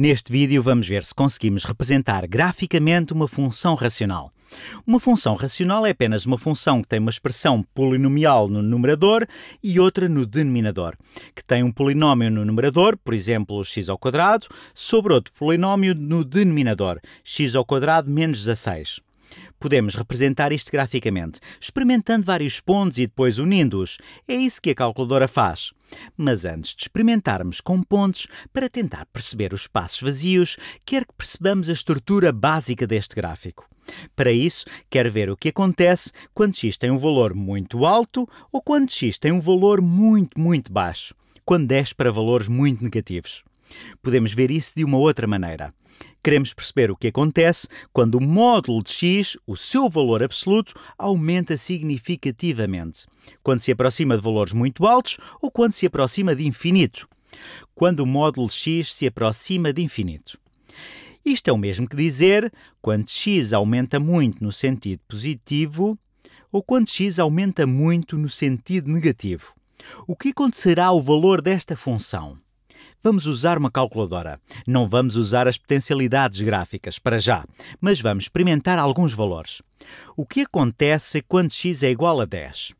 Neste vídeo vamos ver se conseguimos representar graficamente uma função racional. Uma função racional é apenas uma função que tem uma expressão polinomial no numerador e outra no denominador, que tem um polinómio no numerador, por exemplo, x ao quadrado, sobre outro polinómio no denominador, x ao quadrado menos 16. Podemos representar isto graficamente, experimentando vários pontos e depois unindo-os. É isso que a calculadora faz. Mas antes de experimentarmos com pontos, para tentar perceber os espaços vazios, quero que percebamos a estrutura básica deste gráfico. Para isso, quero ver o que acontece quando x tem um valor muito alto ou quando x tem um valor muito, muito baixo, quando desce para valores muito negativos. Podemos ver isso de uma outra maneira. Queremos perceber o que acontece quando o módulo de x, o seu valor absoluto, aumenta significativamente. Quando se aproxima de valores muito altos ou quando se aproxima de infinito. Quando o módulo de x se aproxima de infinito. Isto é o mesmo que dizer quando x aumenta muito no sentido positivo ou quando x aumenta muito no sentido negativo. O que acontecerá ao valor desta função? Vamos usar uma calculadora. Não vamos usar as potencialidades gráficas para já, mas vamos experimentar alguns valores. O que acontece quando x é igual a 10?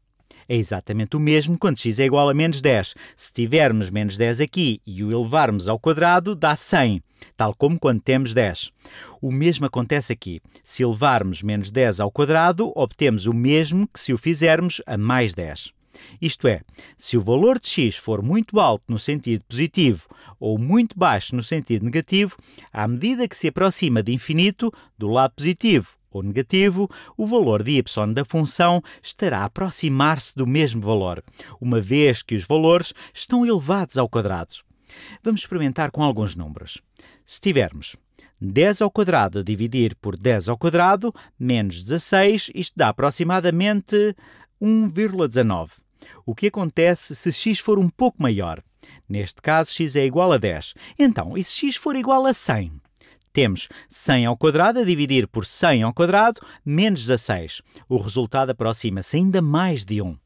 É exatamente o mesmo quando x é igual a menos 10. Se tivermos menos 10 aqui e o elevarmos ao quadrado, dá 100, tal como quando temos 10. O mesmo acontece aqui. Se elevarmos menos 10 ao quadrado, obtemos o mesmo que se o fizermos a mais 10. Isto é, se o valor de x for muito alto no sentido positivo ou muito baixo no sentido negativo, à medida que se aproxima de infinito, do lado positivo ou negativo, o valor de y da função estará a aproximar-se do mesmo valor, uma vez que os valores estão elevados ao quadrado. Vamos experimentar com alguns números. Se tivermos 10 ao quadrado a dividir por 10 ao quadrado menos 16, isto dá aproximadamente 1,19. O que acontece se x for um pouco maior? Neste caso, x é igual a 10. Então, e se x for igual a 100? Temos 100 ao quadrado a dividir por 100 ao quadrado menos 16. O resultado aproxima-se ainda mais de 1.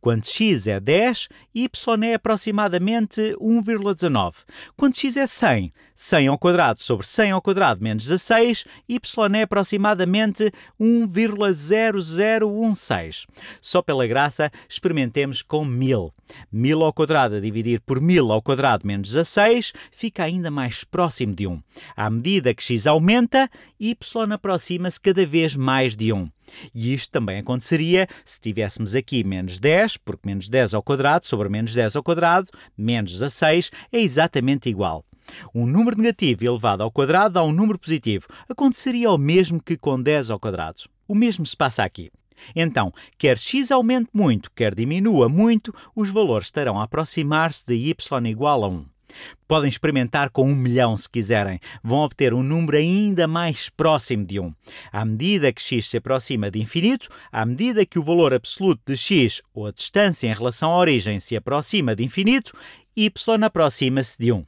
Quando x é 10, y é aproximadamente 1,19. Quando x é 100, 100 ao quadrado sobre 100 ao quadrado menos 16, y é aproximadamente 1,0016. Só pela graça, experimentemos com 1000. 1000 ao quadrado a dividir por 1000 ao quadrado menos 16 fica ainda mais próximo de 1. À medida que x aumenta, y aproxima-se cada vez mais de 1. E isto também aconteceria se tivéssemos aqui menos 10, porque menos 10 ao quadrado sobre menos 10 ao quadrado, menos 16, é exatamente igual. Um número negativo elevado ao quadrado dá um número positivo. Aconteceria o mesmo que com 10 ao quadrado. O mesmo se passa aqui. Então, quer x aumente muito, quer diminua muito, os valores estarão a aproximar-se de y igual a 1. Podem experimentar com um milhão se quiserem. Vão obter um número ainda mais próximo de 1. À medida que x se aproxima de infinito, à medida que o valor absoluto de x, ou a distância em relação à origem, se aproxima de infinito, y aproxima-se de 1.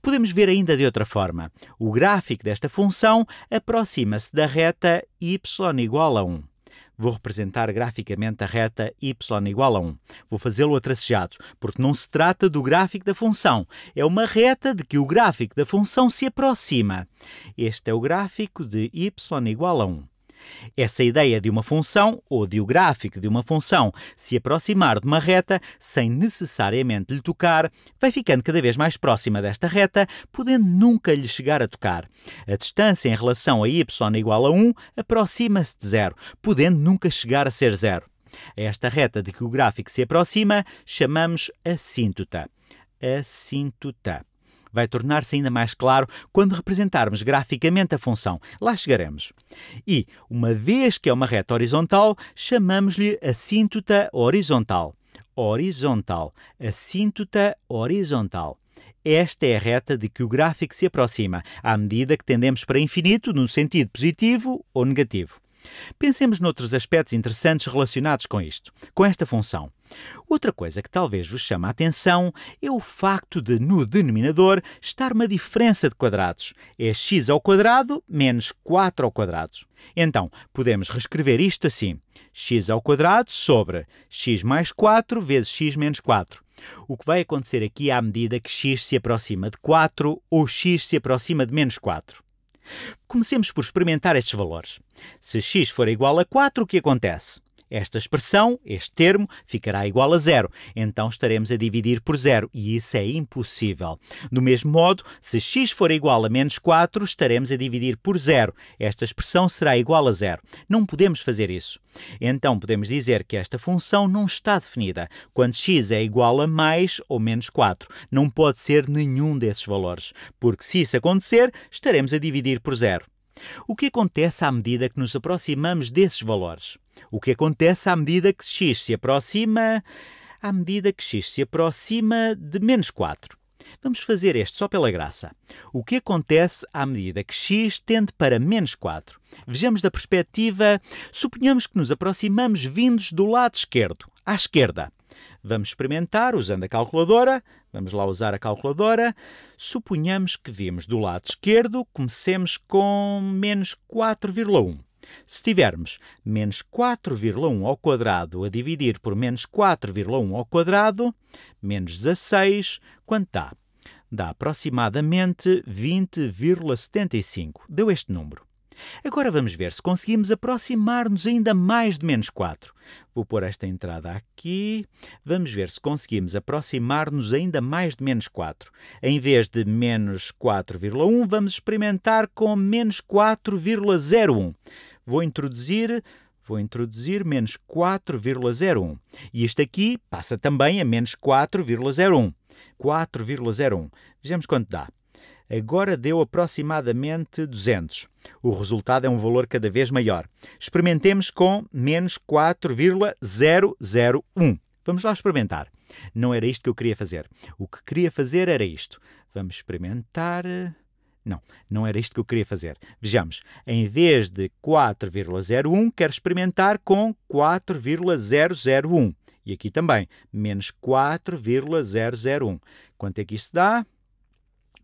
Podemos ver ainda de outra forma. O gráfico desta função aproxima-se da reta y igual a 1. Vou representar graficamente a reta y igual a 1. Vou fazê-lo a tracejado, porque não se trata do gráfico da função. É uma reta de que o gráfico da função se aproxima. Este é o gráfico de y igual a 1. Essa ideia de uma função, ou de o gráfico de uma função se aproximar de uma reta sem necessariamente lhe tocar, vai ficando cada vez mais próxima desta reta, podendo nunca lhe chegar a tocar. A distância em relação a y igual a 1 aproxima-se de zero, podendo nunca chegar a ser zero. A esta reta de que o gráfico se aproxima chamamos assíntota. Assíntota vai tornar-se ainda mais claro quando representarmos graficamente a função. Lá chegaremos. E, uma vez que é uma reta horizontal, chamamos-lhe assíntota horizontal. Horizontal. Assíntota horizontal. Esta é a reta de que o gráfico se aproxima, à medida que tendemos para infinito no sentido positivo ou negativo. Pensemos noutros aspectos interessantes relacionados com isto, com esta função. Outra coisa que talvez vos chame a atenção é o facto de no denominador estar uma diferença de quadrados. É x ao quadrado menos 4 ao quadrado. Então, podemos reescrever isto assim: x ao quadrado sobre x mais 4 vezes x menos 4. O que vai acontecer aqui à medida que x se aproxima de 4 ou x se aproxima de menos 4. Comecemos por experimentar estes valores. Se x for igual a 4, o que acontece? Esta expressão, este termo, ficará igual a zero. Então estaremos a dividir por zero e isso é impossível. Do mesmo modo, se x for igual a menos 4, estaremos a dividir por zero. Esta expressão será igual a zero. Não podemos fazer isso. Então podemos dizer que esta função não está definida, quando x é igual a mais ou menos 4. Não pode ser nenhum desses valores, porque se isso acontecer, estaremos a dividir por zero. O que acontece à medida que nos aproximamos desses valores? O que acontece à medida que x se aproxima? À medida que x se aproxima de menos 4. Vamos fazer este só pela graça. O que acontece à medida que x tende para menos 4? Vejamos da perspectiva, suponhamos que nos aproximamos vindos do lado esquerdo, à esquerda. Vamos experimentar usando a calculadora. Vamos lá usar a calculadora. Suponhamos que vimos do lado esquerdo, comecemos com menos 4,1. Se tivermos menos 4,1 ao quadrado a dividir por menos 4,1 ao quadrado, menos 16, quanto dá? Dá aproximadamente 20,75. Deu este número. Agora vamos ver se conseguimos aproximar-nos ainda mais de menos 4. Vou pôr esta entrada aqui. Vamos ver se conseguimos aproximar-nos ainda mais de menos 4. Em vez de menos 4,1, vamos experimentar com menos 4,01. Vou introduzir vou introduzir menos 4,01. E isto aqui passa também a menos 4,01. 4,01. Vejamos quanto dá agora deu aproximadamente 200. O resultado é um valor cada vez maior. Experimentemos com menos 4,001. Vamos lá experimentar. Não era isto que eu queria fazer. O que queria fazer era isto. Vamos experimentar. Eh, não, não era isto que eu queria fazer. Vejamos, em vez de 4,01, quero experimentar com 4,001. E aqui também, menos 4,001. Quanto é que isto dá?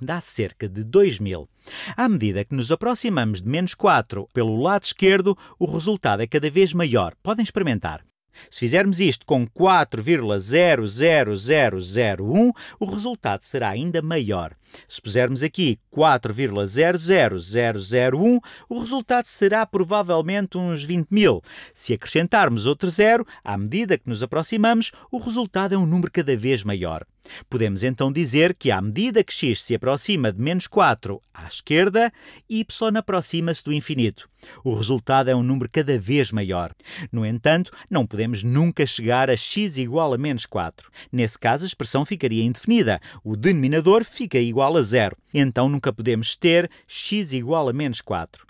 dá cerca de 2000. À medida que nos aproximamos de menos 4 pelo lado esquerdo, o resultado é cada vez maior. Podem experimentar. Se fizermos isto com 4,00001, o resultado será ainda maior. Se pusermos aqui 4,00001, o resultado será provavelmente uns 20 mil. Se acrescentarmos outro zero, à medida que nos aproximamos, o resultado é um número cada vez maior. Podemos então dizer que, à medida que x se aproxima de menos 4 à esquerda, y aproxima-se do infinito. O resultado é um número cada vez maior. No entanto, não podemos nunca chegar a x igual a menos 4. Nesse caso, a expressão ficaria indefinida. O denominador fica igual igual a zero. Então nunca podemos ter x igual a menos 4.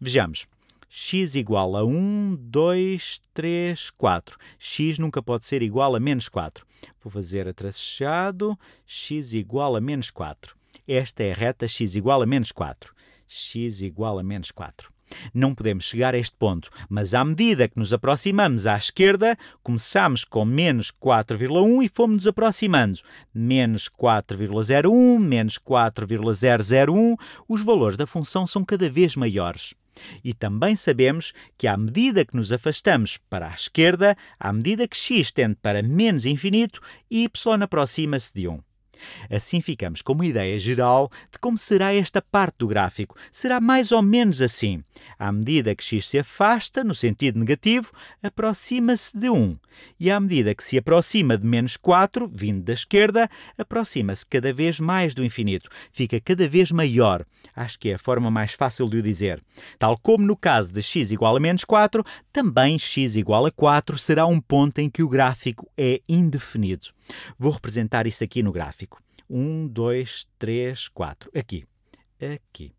Vejamos. x igual a 1, 2, 3, 4. x nunca pode ser igual a menos 4. Vou fazer a traçado. x igual a menos 4. Esta é a reta x igual a menos 4. x igual a menos 4. Não podemos chegar a este ponto, mas à medida que nos aproximamos à esquerda, começamos com menos 4,1 e fomos nos aproximando. Menos 4,01, menos 4,001, os valores da função são cada vez maiores. E também sabemos que, à medida que nos afastamos para a esquerda, à medida que x tende para menos infinito, y aproxima-se de 1. Assim ficamos com uma ideia geral de como será esta parte do gráfico. Será mais ou menos assim. À medida que x se afasta, no sentido negativo, aproxima-se de 1. E à medida que se aproxima de menos 4, vindo da esquerda, aproxima-se cada vez mais do infinito. Fica cada vez maior. Acho que é a forma mais fácil de o dizer. Tal como no caso de x igual a menos 4, também x igual a 4 será um ponto em que o gráfico é indefinido. Vou representar isso aqui no gráfico. 1, 2, 3, 4. Aqui. Aqui.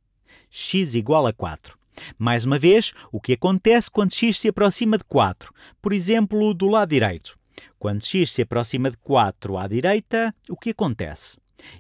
x igual a 4. Mais uma vez, o que acontece quando x se aproxima de 4? Por exemplo, do lado direito. Quando x se aproxima de 4 à direita, o que acontece?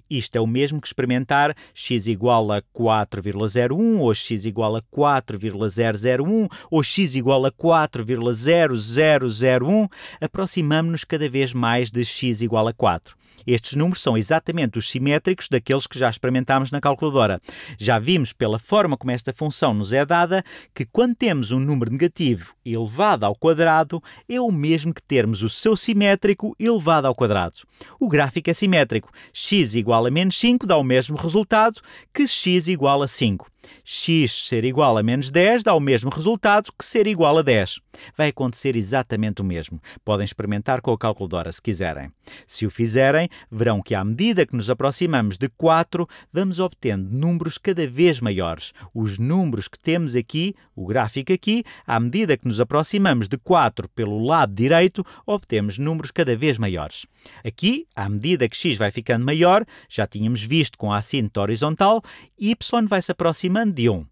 Isto é o mesmo que experimentar x igual a 4,01, ou x igual a 4,001, ou x igual a 4,0001. Aproximamos-nos cada vez mais de x igual a 4. Estes números são exatamente os simétricos daqueles que já experimentámos na calculadora. Já vimos pela forma como esta função nos é dada que quando temos um número negativo elevado ao quadrado é o mesmo que termos o seu simétrico elevado ao quadrado. O gráfico é simétrico. x igual a menos 5 dá o mesmo resultado que x igual a 5 x ser igual a menos 10 dá o mesmo resultado que ser igual a 10. Vai acontecer exatamente o mesmo. Podem experimentar com a calculadora se quiserem. Se o fizerem, verão que à medida que nos aproximamos de 4, vamos obtendo números cada vez maiores. Os números que temos aqui, o gráfico aqui, à medida que nos aproximamos de 4 pelo lado direito, obtemos números cada vez maiores. Aqui, à medida que x vai ficando maior, já tínhamos visto com a assíntota horizontal, y vai se aproximando de 1.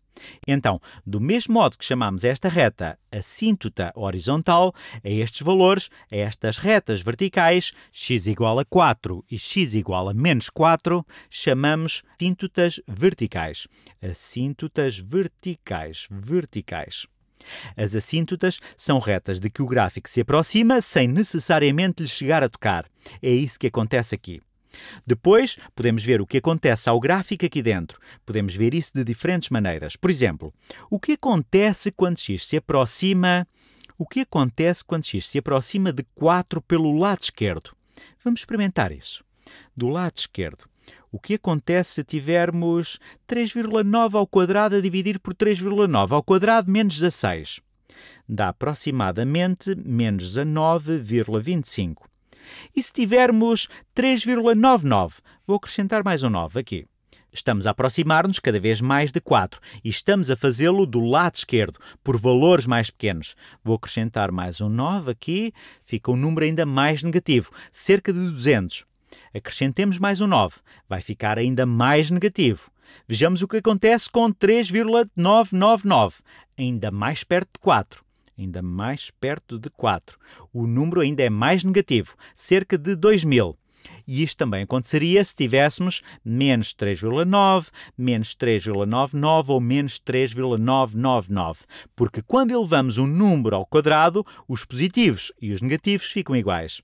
Então, do mesmo modo que chamamos esta reta assíntota horizontal, a estes valores, a estas retas verticais, x igual a 4 e x igual a menos 4, chamamos assíntotas verticais. Assíntotas verticais, verticais. As assíntotas são retas de que o gráfico se aproxima sem necessariamente lhe chegar a tocar. É isso que acontece aqui. Depois, podemos ver o que acontece ao gráfico aqui dentro. Podemos ver isso de diferentes maneiras. Por exemplo, o que acontece quando x se aproxima... O que acontece quando x se aproxima de 4 pelo lado esquerdo? Vamos experimentar isso. Do lado esquerdo, o que acontece se tivermos 3,9 ao quadrado a dividir por 3,9 ao quadrado menos 16? Dá aproximadamente menos 19,25. E se tivermos 3,99, vou acrescentar mais um 9 aqui. Estamos a aproximar-nos cada vez mais de 4 e estamos a fazê-lo do lado esquerdo, por valores mais pequenos. Vou acrescentar mais um 9 aqui, fica um número ainda mais negativo, cerca de 200. Acrescentemos mais um 9, vai ficar ainda mais negativo. Vejamos o que acontece com 3,999, ainda mais perto de 4 ainda mais perto de 4. O número ainda é mais negativo, cerca de 2000. E isto também aconteceria se tivéssemos menos 3,9, menos 3,99 ou menos 3,999, porque quando elevamos um número ao quadrado, os positivos e os negativos ficam iguais.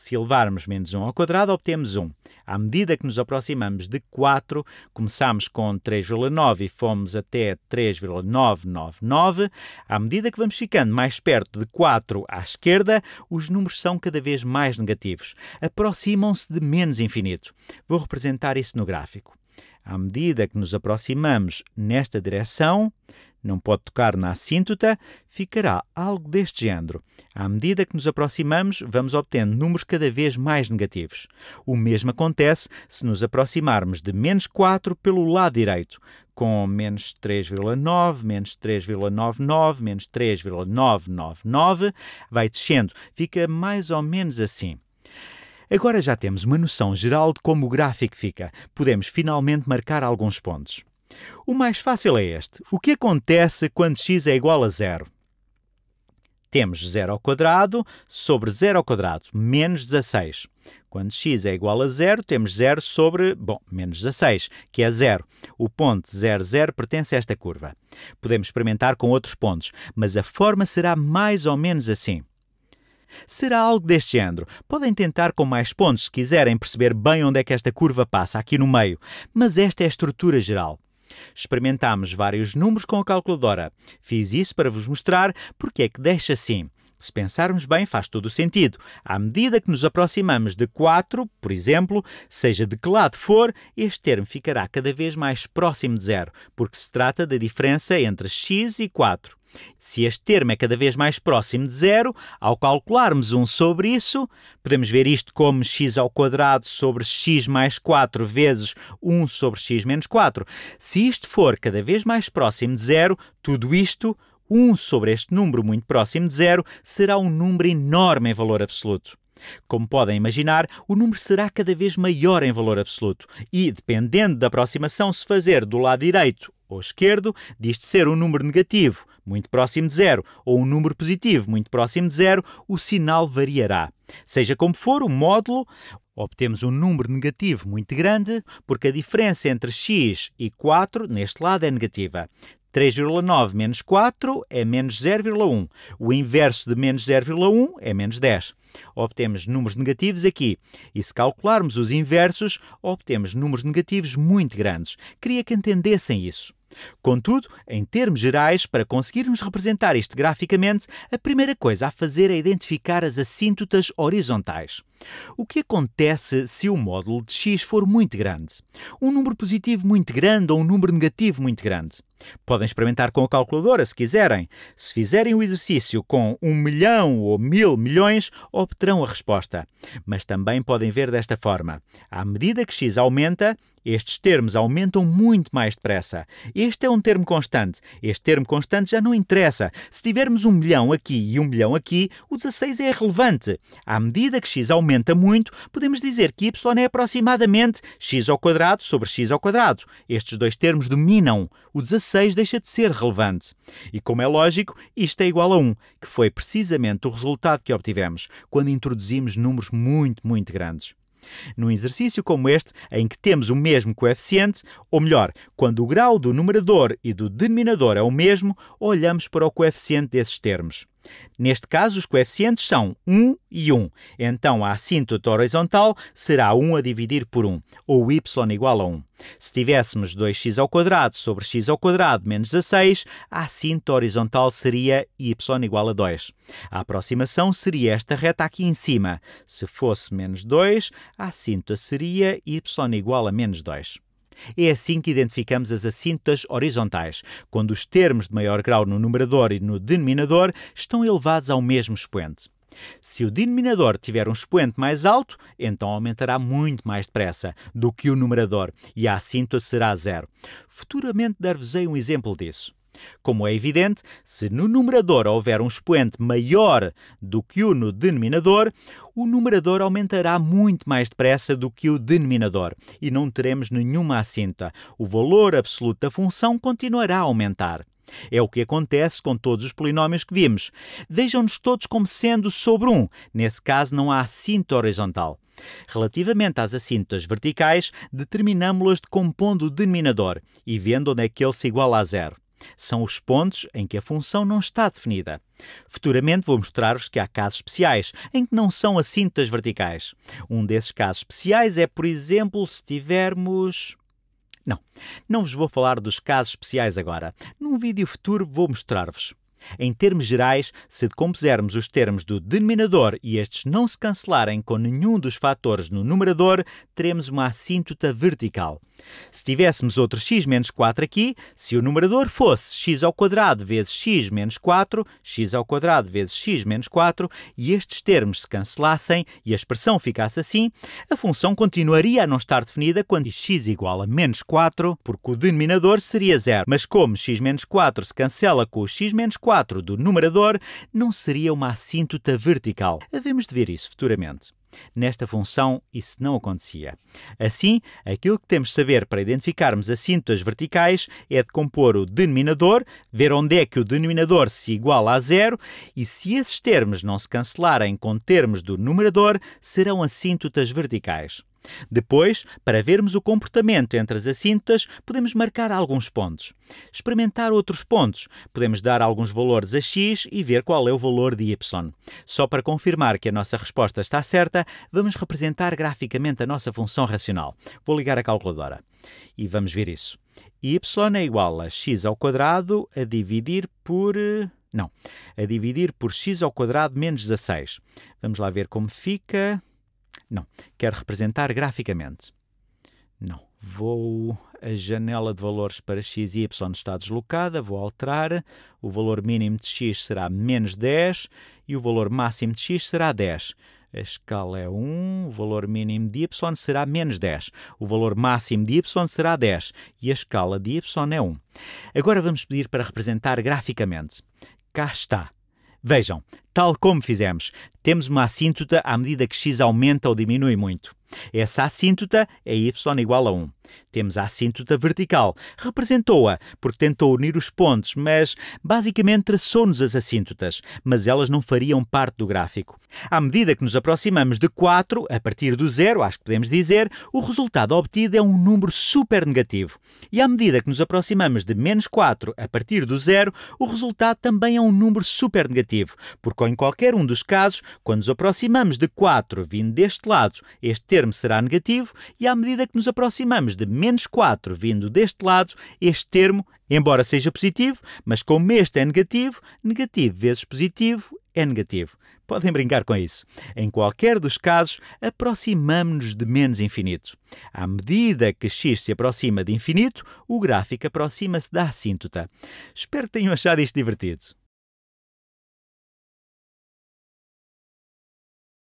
Se elevarmos menos 1 ao quadrado, obtemos 1. À medida que nos aproximamos de 4, começamos com 3,9 e fomos até 3,999. À medida que vamos ficando mais perto de 4 à esquerda, os números são cada vez mais negativos. Aproximam-se de menos infinito. Vou representar isso no gráfico. À medida que nos aproximamos nesta direção, não pode tocar na assíntota, ficará algo deste género. À medida que nos aproximamos, vamos obtendo números cada vez mais negativos. O mesmo acontece se nos aproximarmos de menos 4 pelo lado direito, com menos 3,9, menos 3,99, menos 3,999, vai descendo, fica mais ou menos assim. Agora já temos uma noção geral de como o gráfico fica. Podemos finalmente marcar alguns pontos. O mais fácil é este. O que acontece quando x é igual a zero? Temos 0 ao quadrado sobre 0 ao quadrado, menos 16. Quando x é igual a zero, temos 0 sobre, bom, menos 16, que é zero. O ponto 0, 0 pertence a esta curva. Podemos experimentar com outros pontos, mas a forma será mais ou menos assim. Será algo deste género. Podem tentar com mais pontos se quiserem perceber bem onde é que esta curva passa, aqui no meio, mas esta é a estrutura geral. Experimentámos vários números com a calculadora. Fiz isso para vos mostrar porque é que deixa assim. Se pensarmos bem, faz todo o sentido. À medida que nos aproximamos de 4, por exemplo, seja de que lado for, este termo ficará cada vez mais próximo de zero, porque se trata da diferença entre x e 4. Se este termo é cada vez mais próximo de zero, ao calcularmos 1 sobre isso, podemos ver isto como x ao quadrado sobre x mais 4 vezes 1 sobre x menos 4. Se isto for cada vez mais próximo de zero, tudo isto, 1 sobre este número muito próximo de zero, será um número enorme em valor absoluto. Como podem imaginar, o número será cada vez maior em valor absoluto e, dependendo da aproximação se fazer do lado direito ou esquerdo, diz de ser um número negativo, muito próximo de zero, ou um número positivo, muito próximo de zero, o sinal variará. Seja como for, o módulo obtemos um número negativo muito grande, porque a diferença entre x e 4 neste lado é negativa. 3,9 menos 4 é menos 0,1. O inverso de menos 0,1 é menos 10. Obtemos números negativos aqui. E se calcularmos os inversos, obtemos números negativos muito grandes. Queria que entendessem isso. Contudo, em termos gerais, para conseguirmos representar isto graficamente, a primeira coisa a fazer é identificar as assíntotas horizontais. O que acontece se o módulo de x for muito grande? Um número positivo muito grande ou um número negativo muito grande? Podem experimentar com a calculadora, se quiserem. Se fizerem o exercício com um milhão ou mil milhões, obterão a resposta. Mas também podem ver desta forma. À medida que x aumenta, estes termos aumentam muito mais depressa. Este é um termo constante. Este termo constante já não interessa. Se tivermos um milhão aqui e um milhão aqui, o 16 é irrelevante. À medida que x aumenta, aumenta muito, podemos dizer que y é aproximadamente x ao quadrado sobre x ao quadrado. Estes dois termos dominam. O 16 deixa de ser relevante. E como é lógico, isto é igual a 1, que foi precisamente o resultado que obtivemos quando introduzimos números muito, muito grandes. Num exercício como este, em que temos o mesmo coeficiente, ou melhor, quando o grau do numerador e do denominador é o mesmo, olhamos para o coeficiente desses termos. Neste caso, os coeficientes são 1 e 1. Então, a assíntota horizontal será 1 a dividir por 1, ou y igual a 1. Se tivéssemos 2x sobre x menos 16, a assíntota horizontal seria y igual a 2. A aproximação seria esta reta aqui em cima. Se fosse menos 2, a assíntota seria y igual a menos 2. É assim que identificamos as assíntotas horizontais, quando os termos de maior grau no numerador e no denominador estão elevados ao mesmo expoente. Se o denominador tiver um expoente mais alto, então aumentará muito mais depressa do que o numerador e a assíntota será zero. Futuramente dar-vos-ei um exemplo disso. Como é evidente, se no numerador houver um expoente maior do que o no denominador, o numerador aumentará muito mais depressa do que o denominador e não teremos nenhuma assínta. O valor absoluto da função continuará a aumentar. É o que acontece com todos os polinómios que vimos. vejam nos todos como sendo sobre 1. Um. Nesse caso, não há assinta horizontal. Relativamente às assíntotas verticais, determinamos-las de compondo o denominador e vendo onde é que ele se iguala a zero. São os pontos em que a função não está definida. Futuramente vou mostrar-vos que há casos especiais em que não são assim as cintas verticais. Um desses casos especiais é, por exemplo, se tivermos. Não, não vos vou falar dos casos especiais agora. Num vídeo futuro vou mostrar-vos. Em termos gerais, se decompusermos os termos do denominador e estes não se cancelarem com nenhum dos fatores no numerador, teremos uma assíntota vertical. Se tivéssemos outro x menos 4 aqui, se o numerador fosse x ao quadrado vezes x menos 4, x ao quadrado vezes x menos 4, e estes termos se cancelassem e a expressão ficasse assim, a função continuaria a não estar definida quando x igual a menos 4, porque o denominador seria zero. Mas como x menos 4 se cancela com o x menos 4, 4 do numerador não seria uma assíntota vertical. Havemos de ver isso futuramente. Nesta função, isso não acontecia. Assim, aquilo que temos de saber para identificarmos assíntotas verticais é de compor o denominador, ver onde é que o denominador se iguala a zero, e se esses termos não se cancelarem com termos do numerador, serão assíntotas verticais. Depois, para vermos o comportamento entre as assíntotas, podemos marcar alguns pontos. Experimentar outros pontos, podemos dar alguns valores a x e ver qual é o valor de y. Só para confirmar que a nossa resposta está certa, vamos representar graficamente a nossa função racional. Vou ligar a calculadora e vamos ver isso. y é igual a x ao quadrado a dividir por... não, a dividir por x ao quadrado menos 16. Vamos lá ver como fica... Não. Quero representar graficamente. Não. Vou a janela de valores para x e y está deslocada, vou alterar. O valor mínimo de x será menos 10 e o valor máximo de x será 10. A escala é 1, o valor mínimo de y será menos 10. O valor máximo de y será 10 e a escala de y é 1. Agora vamos pedir para representar graficamente. Cá está Vejam, tal como fizemos, temos uma assíntota à medida que x aumenta ou diminui muito. Essa assíntota é y igual a 1. Temos a assíntota vertical. Representou-a porque tentou unir os pontos, mas basicamente traçou-nos as assíntotas, mas elas não fariam parte do gráfico. À medida que nos aproximamos de 4, a partir do zero, acho que podemos dizer, o resultado obtido é um número super negativo. E à medida que nos aproximamos de menos 4, a partir do zero, o resultado também é um número super negativo, porque em qualquer um dos casos, quando nos aproximamos de 4 vindo deste lado, este termo termo será negativo e à medida que nos aproximamos de menos 4 vindo deste lado, este termo, embora seja positivo, mas como este é negativo, negativo vezes positivo é negativo. Podem brincar com isso. Em qualquer dos casos, aproximamos-nos de menos infinito. À medida que x se aproxima de infinito, o gráfico aproxima-se da assíntota. Espero que tenham achado isto divertido.